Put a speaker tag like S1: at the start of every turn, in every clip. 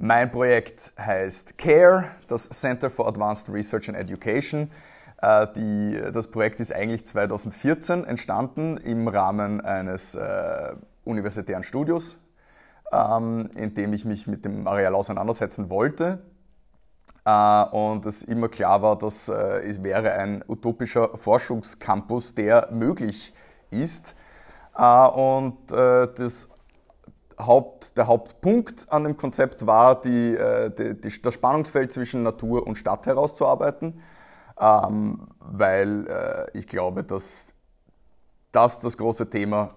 S1: Mein Projekt heißt CARE, das Center for Advanced Research and Education. Äh, die, das Projekt ist eigentlich 2014 entstanden im Rahmen eines äh, universitären Studios, ähm, in dem ich mich mit dem Areal auseinandersetzen wollte. Äh, und es immer klar war, dass äh, es wäre ein utopischer Forschungscampus, der möglich ist. Äh, und äh, das Haupt, der Hauptpunkt an dem Konzept war, die, äh, die, die, das Spannungsfeld zwischen Natur und Stadt herauszuarbeiten, ähm, weil äh, ich glaube, dass das das große Thema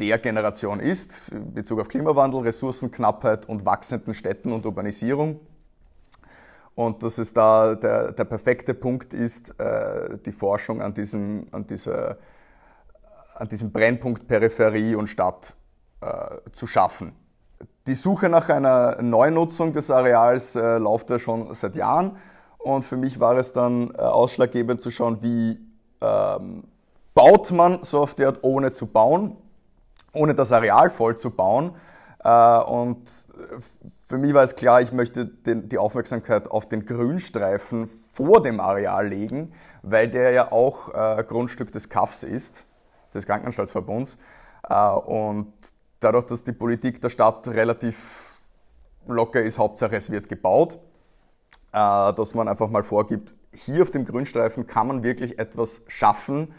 S1: der Generation ist, in Bezug auf Klimawandel, Ressourcenknappheit und wachsenden Städten und Urbanisierung. Und dass es da der, der perfekte Punkt ist, äh, die Forschung an diesem, an, dieser, an diesem Brennpunkt Peripherie und Stadt äh, zu schaffen. Die Suche nach einer Neunutzung des Areals äh, läuft ja schon seit Jahren und für mich war es dann äh, ausschlaggebend zu schauen, wie ähm, baut man so auf die Art, ohne zu bauen, ohne das Areal voll zu bauen. Äh, und äh, für mich war es klar, ich möchte den, die Aufmerksamkeit auf den Grünstreifen vor dem Areal legen, weil der ja auch äh, Grundstück des CAFs ist, des Krankenanstaltsverbunds. Äh, und dadurch, dass die Politik der Stadt relativ locker ist, Hauptsache es wird gebaut, äh, dass man einfach mal vorgibt, hier auf dem Grünstreifen kann man wirklich etwas schaffen,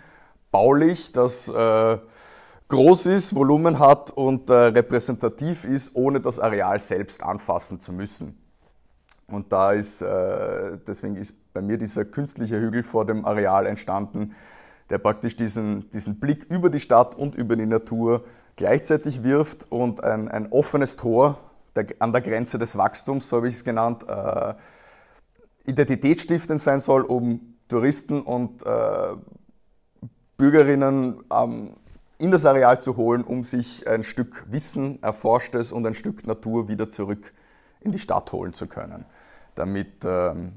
S1: baulich, das äh, groß ist, Volumen hat und äh, repräsentativ ist, ohne das Areal selbst anfassen zu müssen. Und da ist, deswegen ist bei mir dieser künstliche Hügel vor dem Areal entstanden, der praktisch diesen, diesen Blick über die Stadt und über die Natur gleichzeitig wirft und ein, ein offenes Tor der, an der Grenze des Wachstums, so habe ich es genannt, äh, identitätsstiftend sein soll, um Touristen und äh, Bürgerinnen ähm, in das Areal zu holen, um sich ein Stück Wissen, Erforschtes und ein Stück Natur wieder zurück in die Stadt holen zu können, damit ähm,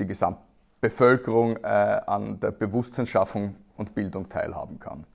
S1: die Gesamtbevölkerung äh, an der Bewusstseinsschaffung und Bildung teilhaben kann.